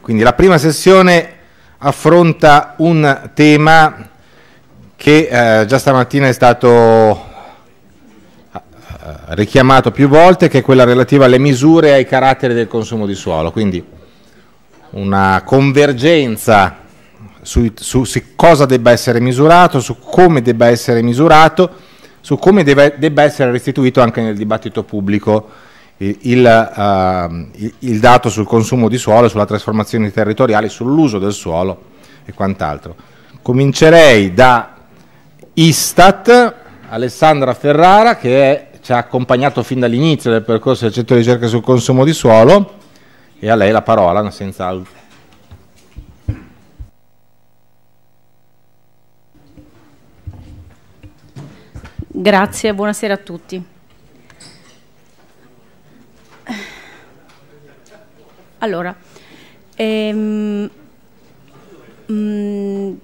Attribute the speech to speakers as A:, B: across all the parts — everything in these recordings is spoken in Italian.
A: Quindi la prima sessione affronta un tema che eh, già stamattina è stato eh, richiamato più volte, che è quella relativa alle misure e ai caratteri del consumo di suolo. Quindi una convergenza su, su, su, cosa debba essere misurato, su come debba essere misurato, su come deve, debba essere restituito anche nel dibattito pubblico il, uh, il, dato sul consumo di suolo, sulla trasformazione territoriale, sull'uso del suolo e quant'altro. Comincerei da Istat, Alessandra Ferrara che è, ci ha accompagnato fin dall'inizio del percorso del centro di ricerca sul consumo di suolo e a lei la parola senza Grazie, buonasera a tutti. Allora, ehm, mh, mm,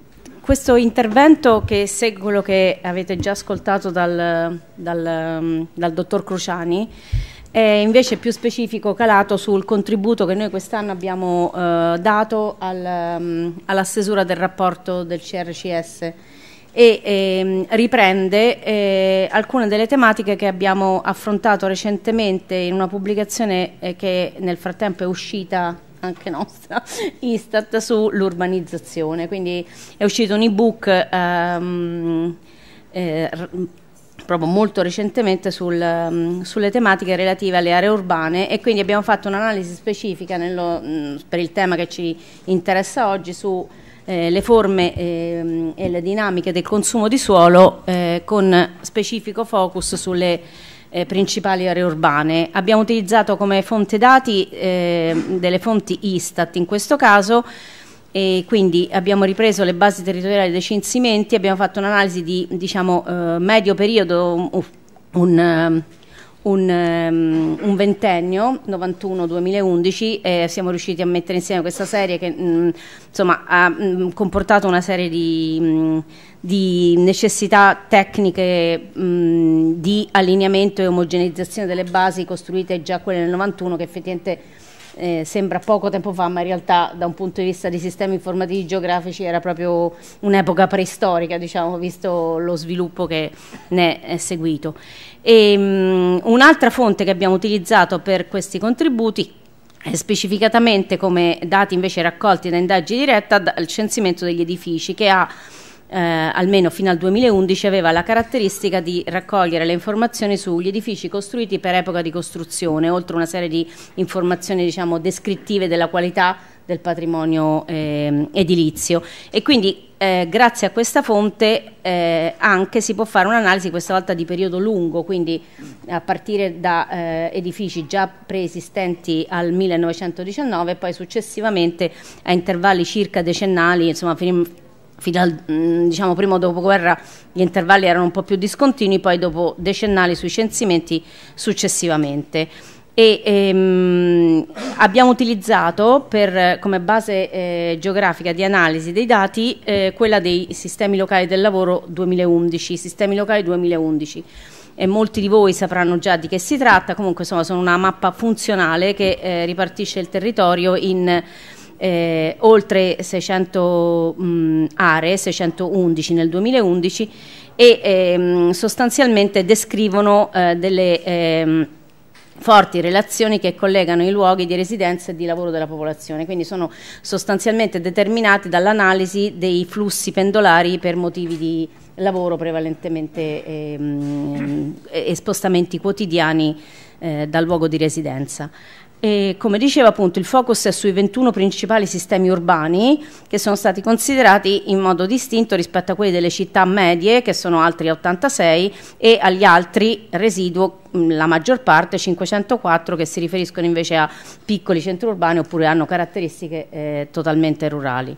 A: questo intervento che segue quello che avete già ascoltato dal, dal, dal dottor Cruciani è invece più specifico calato sul contributo che noi quest'anno abbiamo eh, dato al, mm, alla stesura del rapporto del CRCS e ehm, riprende eh, alcune delle tematiche che abbiamo affrontato recentemente in una pubblicazione eh, che nel frattempo è uscita anche nostra, Istat, sull'urbanizzazione. Quindi è uscito un ebook ehm, eh, proprio molto recentemente sul, um, sulle tematiche relative alle aree urbane e quindi abbiamo fatto un'analisi specifica nello, mh, mm, per il tema che ci interessa oggi su eh, le forme eh, e le dinamiche del consumo di suolo eh, con specifico focus sulle eh, principali aree urbane. Abbiamo utilizzato come fonte dati ehm, delle fonti Istat in questo caso e quindi abbiamo ripreso le basi territoriali dei censimenti, abbiamo fatto un'analisi di diciamo, eh, medio periodo, un, un un, um, un ventennio, 91-2011, e siamo riusciti a mettere insieme questa serie che mh, mm, insomma, ha mh, mm, comportato una serie di... Mh, mm, di necessità tecniche mh, di allineamento e omogeneizzazione delle basi costruite già quelle nel 91 che effettivamente eh, sembra poco tempo fa ma in realtà da un punto di vista di sistemi informativi geografici era proprio un'epoca preistorica diciamo visto lo sviluppo che ne è seguito Mm, un'altra fonte che abbiamo utilizzato per questi contributi specificatamente come dati invece raccolti da indagini diretta dal censimento degli edifici che ha eh, almeno fino al 2011 aveva la caratteristica di raccogliere le informazioni sugli edifici costruiti per epoca di costruzione oltre una serie di informazioni diciamo descrittive della qualità del patrimonio eh, edilizio e quindi eh, grazie a questa fonte eh, anche si può fare un'analisi questa volta di periodo lungo, quindi a partire da eh, edifici già preesistenti al 1919 e poi successivamente a intervalli circa decennali, insomma fino, fino al mm, diciamo, primo dopoguerra gli intervalli erano un po' più discontinui, poi dopo decennali sui censimenti successivamente e ehm, abbiamo utilizzato per, come base eh, geografica di analisi dei dati eh, quella dei sistemi locali del lavoro 2011, sistemi locali 2011 e molti di voi sapranno già di che si tratta, comunque insomma sono una mappa funzionale che eh, ripartisce il territorio in eh, oltre 600 mh, aree, 611 nel 2011 e ehm, sostanzialmente descrivono eh, delle... Ehm, forti relazioni che collegano i luoghi di residenza e di lavoro della popolazione, quindi sono sostanzialmente determinati dall'analisi dei flussi pendolari per motivi di lavoro prevalentemente ehm, e spostamenti quotidiani eh, dal luogo di residenza. E, come dicevo appunto il focus è sui 21 principali sistemi urbani che sono stati considerati in modo distinto rispetto a quelli delle città medie che sono altri 86 e agli altri residuo la maggior parte 504 che si riferiscono invece a piccoli centri urbani oppure hanno caratteristiche eh, totalmente rurali.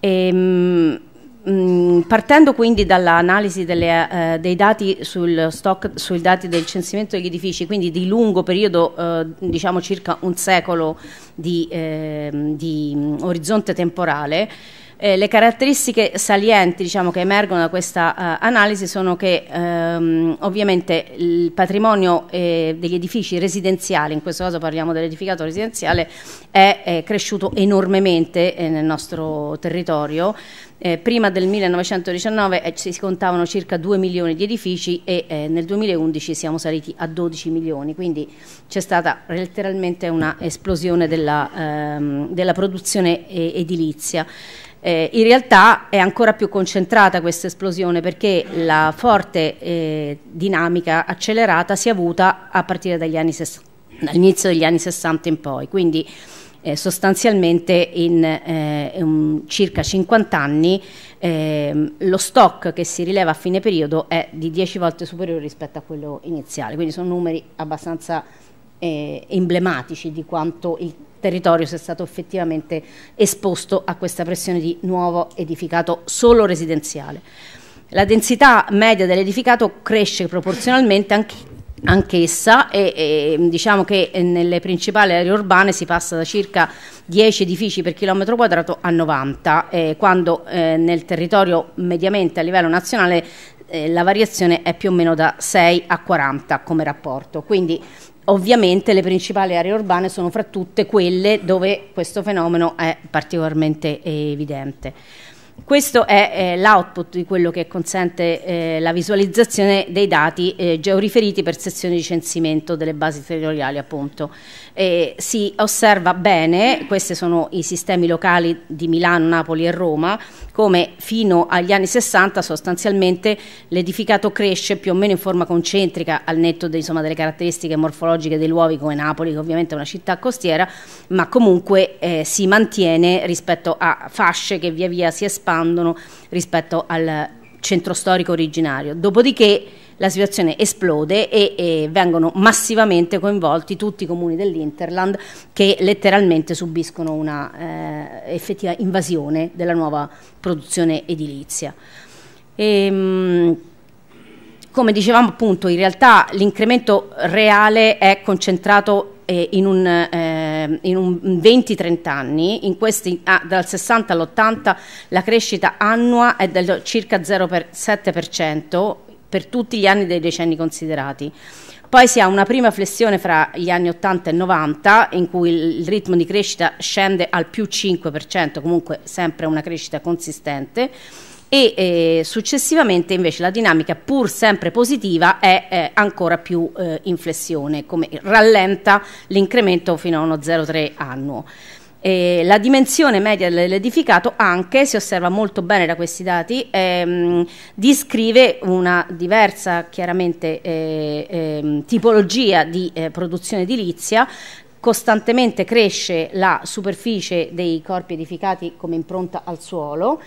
A: E, ehm, Mm, partendo quindi dall'analisi eh, dei dati sul stock, sui dati del censimento degli edifici, quindi di lungo periodo, eh, diciamo circa un secolo di, eh, di mm, orizzonte temporale, eh, le caratteristiche salienti diciamo, che emergono da questa eh, analisi sono che ehm, ovviamente il patrimonio eh, degli edifici residenziali, in questo caso parliamo dell'edificato residenziale, è, è cresciuto enormemente eh, nel nostro territorio. Eh, prima del 1919 eh, si contavano circa 2 milioni di edifici e nel 2011 siamo saliti a 12 milioni, quindi c'è stata letteralmente una esplosione della, ehm, della produzione edilizia. Eh, in realtà è ancora più concentrata questa esplosione perché la forte eh, dinamica accelerata si è avuta a partire dagli anni dall'inizio degli anni 60 in poi, quindi eh, sostanzialmente in, in eh, circa 50 anni ehm, lo stock che si rileva a fine periodo è di 10 volte superiore rispetto a quello iniziale, quindi sono numeri abbastanza eh, emblematici di quanto il territorio se è stato effettivamente esposto a questa pressione di nuovo edificato solo residenziale. La densità media dell'edificato cresce proporzionalmente anche anch'essa e, e, diciamo che eh, nelle principali aree urbane si passa da circa 10 edifici per chilometro quadrato a 90 eh, quando eh, nel territorio mediamente a livello nazionale eh, la variazione è più o meno da 6 a 40 come rapporto quindi Ovviamente le principali aree urbane sono fra tutte quelle dove questo fenomeno è particolarmente evidente. Questo è eh, l'output di quello che consente eh, la visualizzazione dei dati eh, georiferiti per sezioni di censimento delle basi territoriali appunto. E eh, si osserva bene, questi sono i sistemi locali di Milano, Napoli e Roma, come fino agli anni 60 sostanzialmente l'edificato cresce più o meno in forma concentrica al netto de, insomma, delle caratteristiche morfologiche dei luoghi come Napoli che ovviamente è una città costiera ma comunque eh, si mantiene rispetto a fasce che via via si espandono espandono rispetto al centro storico originario. Dopodiché la situazione esplode e, e, vengono massivamente coinvolti tutti i comuni dell'Interland che letteralmente subiscono una eh, effettiva invasione della nuova produzione edilizia. E, ehm, come dicevamo appunto, in realtà l'incremento reale è concentrato eh, in un eh, eh, in 20-30 anni, in questi, ah, dal 60 all'80 la crescita annua è del circa 0,7% per tutti gli anni dei decenni considerati. Poi si ha una prima flessione fra gli anni 80 e 90 in cui il ritmo di crescita scende al più 5%, comunque sempre una crescita consistente e eh, successivamente invece la dinamica pur sempre positiva è eh, ancora più eh, in flessione, come rallenta l'incremento fino a uno 0,3 annuo. Eh, la dimensione media dell'edificato anche, si osserva molto bene da questi dati, ehm, descrive una diversa chiaramente eh, ehm, tipologia di eh, produzione edilizia costantemente cresce la superficie dei corpi edificati come impronta al suolo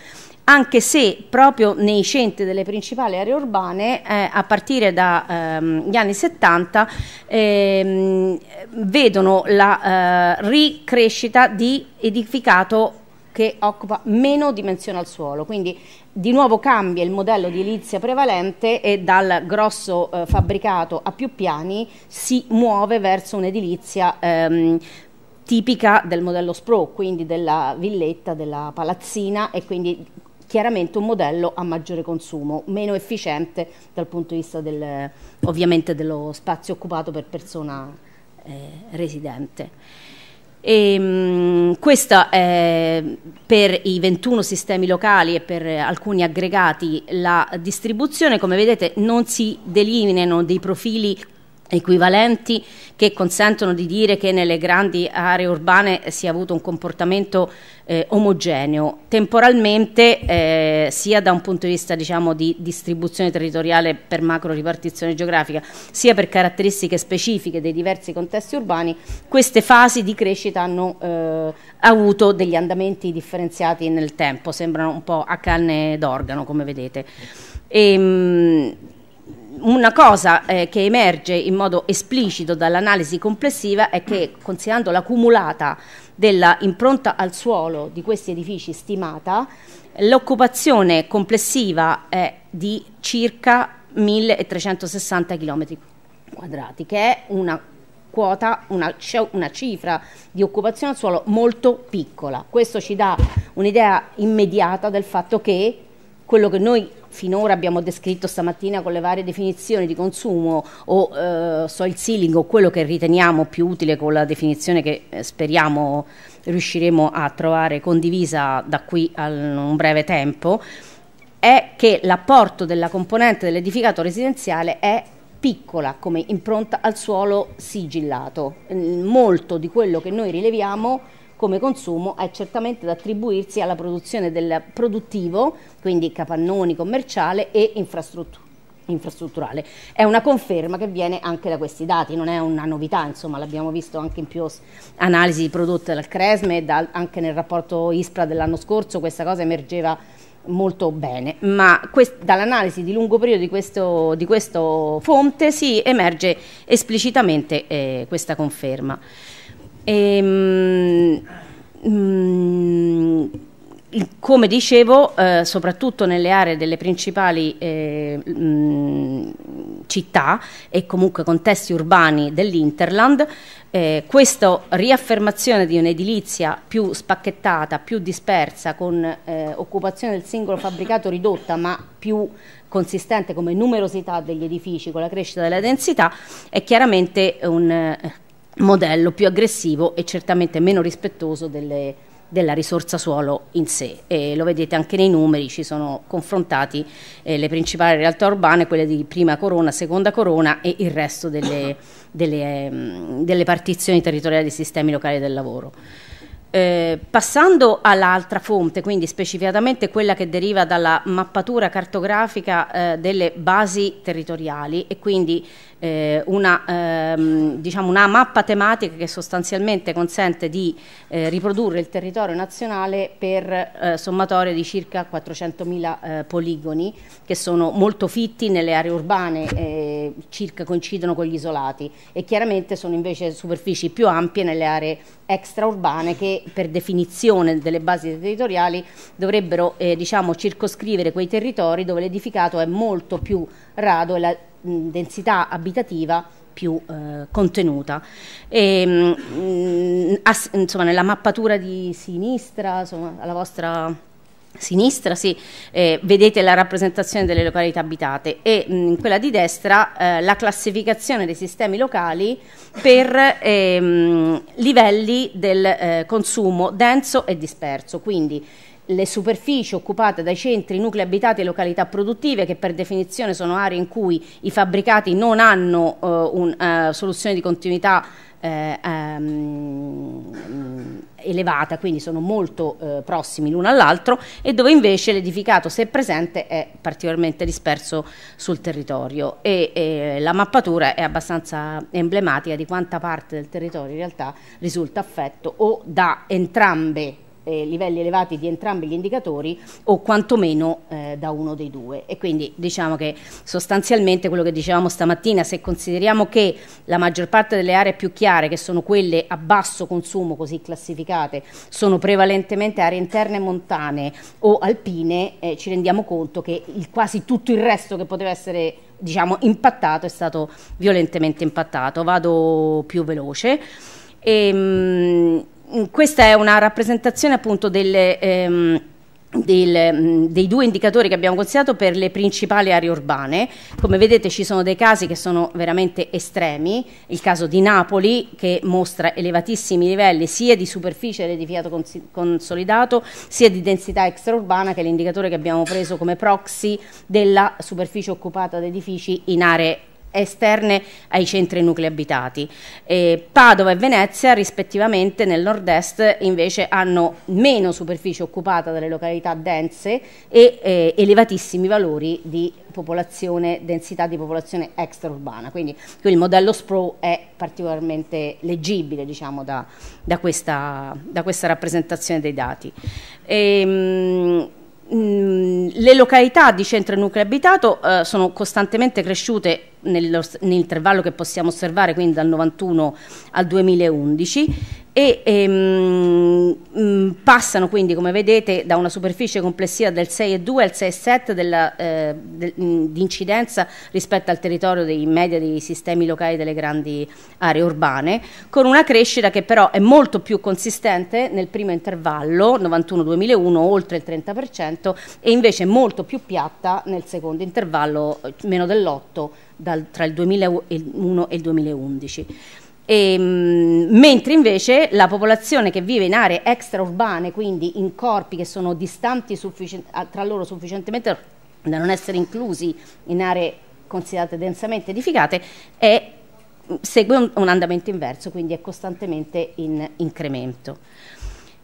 A: anche se proprio nei centri delle principali aree urbane eh, a partire dagli ehm, anni 70 ehm, vedono la eh, ricrescita di edificato che occupa meno dimensione al suolo, quindi di nuovo cambia il modello di edilizia prevalente e dal grosso eh, fabbricato a più piani si muove verso un'edilizia ehm, tipica del modello SPRO, quindi della villetta, della palazzina e quindi chiaramente un modello a maggiore consumo, meno efficiente dal punto di vista del, ovviamente dello spazio occupato per persona eh, residente. E, ehm, mh, questa è per i 21 sistemi locali e per alcuni aggregati la distribuzione, come vedete non si delineano dei profili equivalenti che consentono di dire che nelle grandi aree urbane si è avuto un comportamento eh, omogeneo temporalmente eh, sia da un punto di vista diciamo, di distribuzione territoriale per macro ripartizione geografica sia per caratteristiche specifiche dei diversi contesti urbani queste fasi di crescita hanno eh, avuto degli andamenti differenziati nel tempo sembrano un po' a canne d'organo come vedete e, ehm, mh, una cosa eh, che emerge in modo esplicito dall'analisi complessiva è che considerando l'accumulata dell'impronta al suolo di questi edifici stimata, l'occupazione complessiva è di circa 1360 km quadrati, che è una quota, una, una, cifra di occupazione al suolo molto piccola. Questo ci dà un'idea immediata del fatto che quello che noi finora abbiamo descritto stamattina con le varie definizioni di consumo o eh, soil ceiling o quello che riteniamo più utile con la definizione che eh, speriamo riusciremo a trovare condivisa da qui a un breve tempo, è che l'apporto della componente dell'edificato residenziale è piccola come impronta al suolo sigillato. Molto di quello che noi rileviamo come consumo è certamente da attribuirsi alla produzione del produttivo, quindi capannoni commerciale e infrastruttura infrastrutturale. È una conferma che viene anche da questi dati, non è una novità, insomma, l'abbiamo visto anche in più analisi prodotte dal Cresme e da, anche nel rapporto ISPRA dell'anno scorso questa cosa emergeva molto bene, ma dall'analisi di lungo periodo di questo, di questo fonte si emerge esplicitamente eh, questa conferma. E, ehm, mm, come dicevo, eh, soprattutto nelle aree delle principali eh, mh, mm, città e comunque contesti urbani dell'Interland, eh, questa riaffermazione di un'edilizia più spacchettata, più dispersa, con eh, occupazione del singolo fabbricato ridotta ma più consistente come numerosità degli edifici con la crescita della densità, è chiaramente un eh, modello più aggressivo e certamente meno rispettoso delle, della risorsa suolo in sé. E lo vedete anche nei numeri, ci sono confrontati eh, le principali realtà urbane, quelle di prima corona, seconda corona e il resto delle, delle, ehm, delle partizioni territoriali dei sistemi locali del lavoro. Eh, passando all'altra fonte, quindi specificatamente quella che deriva dalla mappatura cartografica eh, delle basi territoriali e quindi eh, una, ehm, diciamo una, mappa tematica che sostanzialmente consente di eh, riprodurre il territorio nazionale per eh, sommatoria di circa 400.000 poligoni che sono molto fitti nelle aree urbane, circa coincidono con gli isolati e chiaramente sono invece superfici più ampie nelle aree extraurbane che per definizione delle basi territoriali dovrebbero eh, diciamo, circoscrivere quei territori dove l'edificato è molto più rado e la mh, densità abitativa più eh, contenuta. E, ehm, mh, ass, insomma, nella mappatura di sinistra, insomma, alla vostra sinistra sì, eh, vedete la rappresentazione delle località abitate e mh, mm, quella di destra eh, la classificazione dei sistemi locali per ehm, livelli del eh, consumo denso e disperso, quindi le superfici occupate dai centri, nuclei abitati e località produttive che per definizione sono aree in cui i fabbricati non hanno eh, una eh, soluzione di continuità eh, ehm, elevata, quindi sono molto eh, prossimi l'uno all'altro, e dove invece l'edificato, se presente, è particolarmente disperso sul territorio. E, e la mappatura è abbastanza emblematica di quanta parte del territorio in realtà risulta affetto o da entrambe eh, livelli elevati di entrambi gli indicatori o quantomeno eh, da uno dei due. E quindi diciamo che sostanzialmente quello che dicevamo stamattina, se consideriamo che la maggior parte delle aree più chiare, che sono quelle a basso consumo così classificate, sono prevalentemente aree interne montane o alpine, eh, ci rendiamo conto che il, quasi tutto il resto che poteva essere diciamo, impattato è stato violentemente impattato. Vado più veloce. E, ehm, mh, Mm, questa è una rappresentazione appunto delle, ehm, del, mm, dei due indicatori che abbiamo considerato per le principali aree urbane. Come vedete ci sono dei casi che sono veramente estremi, il caso di Napoli che mostra elevatissimi livelli sia di superficie dell'edificato consolidato sia di densità extraurbana che è l'indicatore che abbiamo preso come proxy della superficie occupata da edifici in aree urbane esterne ai centri nuclei abitati. E Padova e Venezia rispettivamente nel nord-est invece hanno meno superficie occupata dalle località dense e eh, elevatissimi valori di popolazione, densità di popolazione extraurbana, quindi, quindi il modello SPRO è particolarmente leggibile diciamo, da, da, questa, da, questa, rappresentazione dei dati. E, ehm, mh, le località di centro e nucleo abitato eh, sono costantemente cresciute nell'intervallo che possiamo osservare, quindi dal 91 al 2011, e ehm, mm, passano quindi come vedete da una superficie complessiva del 6,2 al 6,7 eh, mm, di incidenza rispetto al territorio dei media dei sistemi locali delle grandi aree urbane con una crescita che però è molto più consistente nel primo intervallo 91-2001 oltre il 30% e invece molto più piatta nel secondo intervallo meno dell'8 dal, tra il 2001 e il 2011. E, ehm, mentre invece la popolazione che vive in aree extraurbane, quindi in corpi che sono distanti tra loro sufficientemente da non essere inclusi in aree considerate densamente edificate, è, segue un, un, andamento inverso, quindi è costantemente in incremento.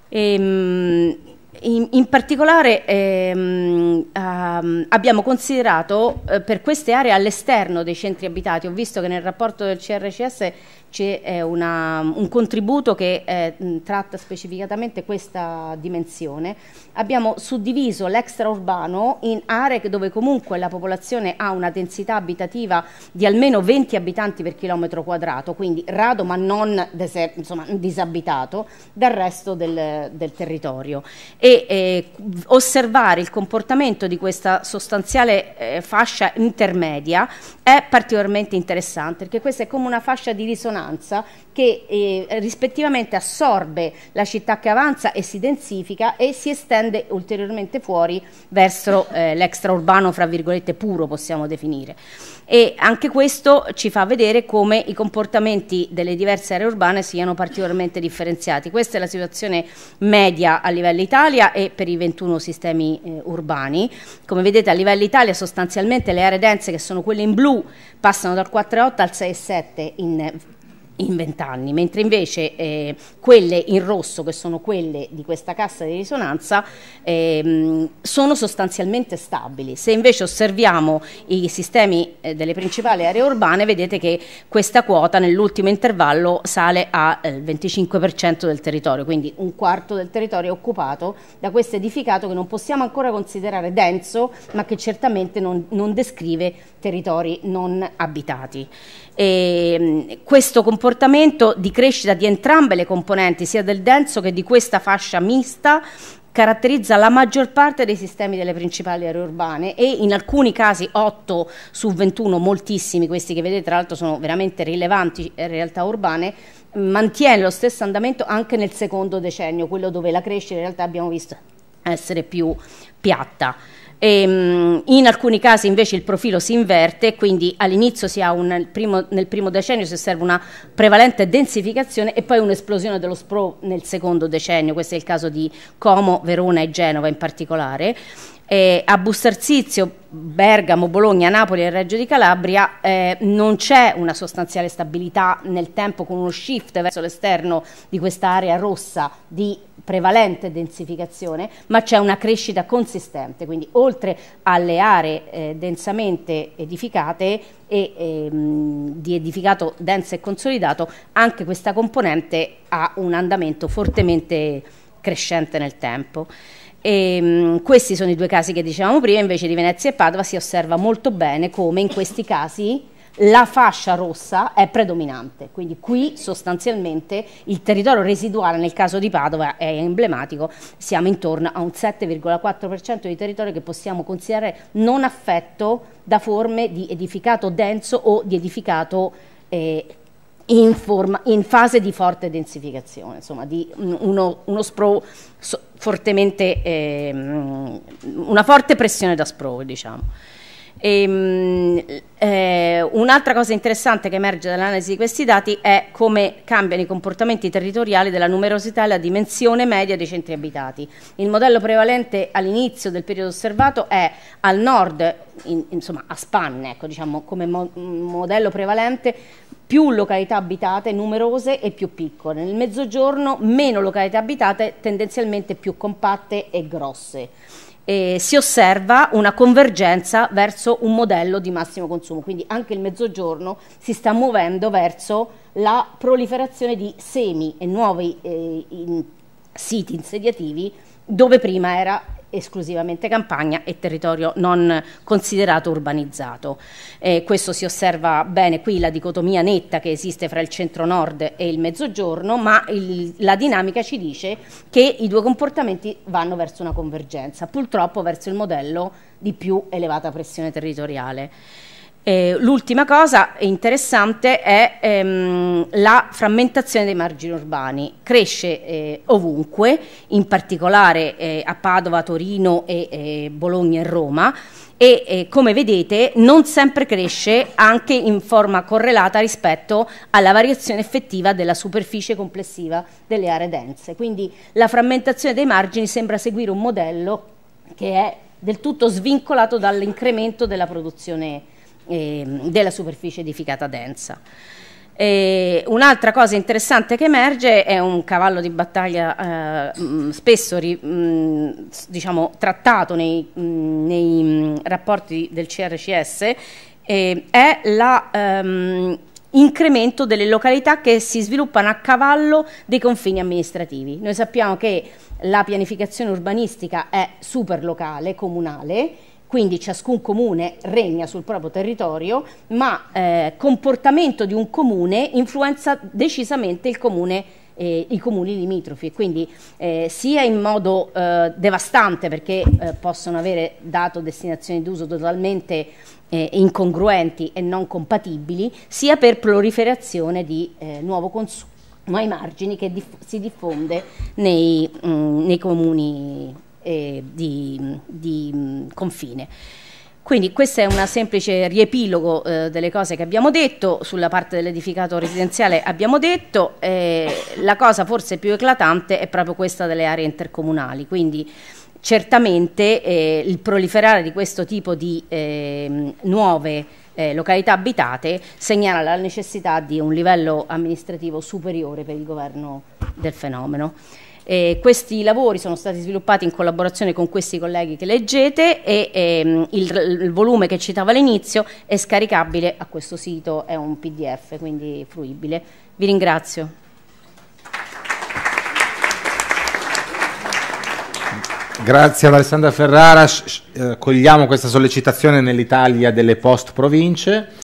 A: E, ehm, in, in particolare ehm, ehm, abbiamo considerato eh, per queste aree all'esterno dei centri abitati, ho visto che nel rapporto del CRCS c'è eh, un contributo che eh, tratta specificatamente questa dimensione. Abbiamo suddiviso l'extraurbano in aree dove comunque la popolazione ha una densità abitativa di almeno 20 abitanti per chilometro quadrato, quindi rado ma non insomma, disabitato dal resto del, del territorio. E eh, osservare il comportamento di questa sostanziale eh, fascia intermedia è particolarmente interessante perché questa è come una fascia di risonanza Avanza che eh, rispettivamente assorbe la città che avanza e si densifica e si estende ulteriormente fuori verso eh, l'extraurbano fra virgolette puro possiamo definire e anche questo ci fa vedere come i comportamenti delle diverse aree urbane siano particolarmente differenziati questa è la situazione media a livello Italia e per i 21 sistemi eh, urbani come vedete a livello Italia sostanzialmente le aree dense che sono quelle in blu passano dal 4,8 al 6,7 in in 20 anni, mentre invece eh, quelle in rosso, che sono quelle di questa cassa di risonanza, ehm, sono sostanzialmente stabili. Se invece osserviamo i sistemi eh, delle principali aree urbane, vedete che questa quota nell'ultimo intervallo sale al eh, 25% del territorio, quindi un quarto del territorio è occupato da questo edificato che non possiamo ancora considerare denso, ma che certamente non, non descrive territori non abitati. E ehm, questo comportamento di crescita di entrambe le componenti, sia del denso che di questa fascia mista, caratterizza la maggior parte dei sistemi delle principali aree urbane e in alcuni casi 8 su 21, moltissimi questi che vedete tra l'altro sono veramente rilevanti eh, realtà urbane, mantiene lo stesso andamento anche nel secondo decennio, quello dove la crescita in realtà abbiamo visto essere più piatta. Ehm, in alcuni casi invece il profilo si inverte, quindi all'inizio si ha un, nel, primo, nel primo decennio si osserva una prevalente densificazione e poi un'esplosione dello spro nel secondo decennio, questo è il caso di Como, Verona e Genova in particolare. Eh, a Bustarzizio, Bergamo, Bologna, Napoli e Reggio di Calabria eh, non c'è una sostanziale stabilità nel tempo con uno shift verso l'esterno di questa area rossa di prevalente densificazione, ma c'è una crescita consistente, quindi oltre alle aree eh, densamente edificate e eh, di edificato denso e consolidato, anche questa componente ha un andamento fortemente crescente nel tempo. E, ehm, mh, questi sono i due casi che dicevamo prima, invece di Venezia e Padova si osserva molto bene come in questi casi la fascia rossa è predominante, quindi qui sostanzialmente il territorio residuale nel caso di Padova è emblematico, siamo intorno a un 7,4% di territorio che possiamo considerare non affetto da forme di edificato denso o di edificato eh, in, forma, in, fase di forte densificazione, insomma di uno, uno spro, so, eh, una forte pressione da spro, diciamo. Ehm, eh, un'altra cosa interessante che emerge dall'analisi di questi dati è come cambiano i comportamenti territoriali della numerosità e la dimensione media dei centri abitati. Il modello prevalente all'inizio del periodo osservato è al nord, in, insomma a spanne, ecco, diciamo, come mo modello prevalente più località abitate numerose e più piccole. Nel mezzogiorno meno località abitate tendenzialmente più compatte e grosse eh, si osserva una convergenza verso un modello di massimo consumo, quindi anche il mezzogiorno si sta muovendo verso la proliferazione di semi e nuovi eh, in, siti insediativi dove prima era esclusivamente campagna e territorio non considerato urbanizzato. Eh, questo si osserva bene qui la dicotomia netta che esiste fra il centro-nord e il mezzogiorno, ma il, la dinamica ci dice che i due comportamenti vanno verso una convergenza, purtroppo verso il modello di più elevata pressione territoriale. Eh, l'ultima cosa interessante è ehm, la frammentazione dei margini urbani. Cresce eh, ovunque, in particolare eh, a Padova, Torino e eh, Bologna e Roma e eh, come vedete non sempre cresce anche in forma correlata rispetto alla variazione effettiva della superficie complessiva delle aree dense. Quindi la frammentazione dei margini sembra seguire un modello che è del tutto svincolato dall'incremento della produzione eh, della superficie edificata densa. Un'altra cosa interessante che emerge è un cavallo di battaglia eh, mm, spesso ri, mh, mm, diciamo, trattato nei, mh, mm, nei mh, rapporti del CRCS, eh, è l'incremento ehm, delle località che si sviluppano a cavallo dei confini amministrativi. Noi sappiamo che la pianificazione urbanistica è super locale, comunale, quindi ciascun comune regna sul proprio territorio, ma eh, comportamento di un comune influenza decisamente il comune eh, i comuni limitrofi, quindi eh, sia in modo eh, devastante perché eh, possono avere dato destinazioni d'uso totalmente eh, incongruenti e non compatibili, sia per proliferazione di eh, nuovo consumo ai margini che diff si diffonde nei, mh, mm, nei comuni eh, di, di mm, confine. Quindi questo è un semplice riepilogo eh, delle cose che abbiamo detto, sulla parte dell'edificato residenziale abbiamo detto, eh, la cosa forse più eclatante è proprio questa delle aree intercomunali, quindi certamente eh, il proliferare di questo tipo di ehm, nuove eh, località abitate segnala la necessità di un livello amministrativo superiore per il governo del fenomeno. Eh, questi lavori sono stati sviluppati in collaborazione con questi colleghi che leggete e ehm, il, il, volume che citavo all'inizio è scaricabile a questo sito, è un pdf quindi fruibile. Vi ringrazio. Grazie ad Alessandra Ferrara, eh, cogliamo questa sollecitazione nell'Italia delle post province.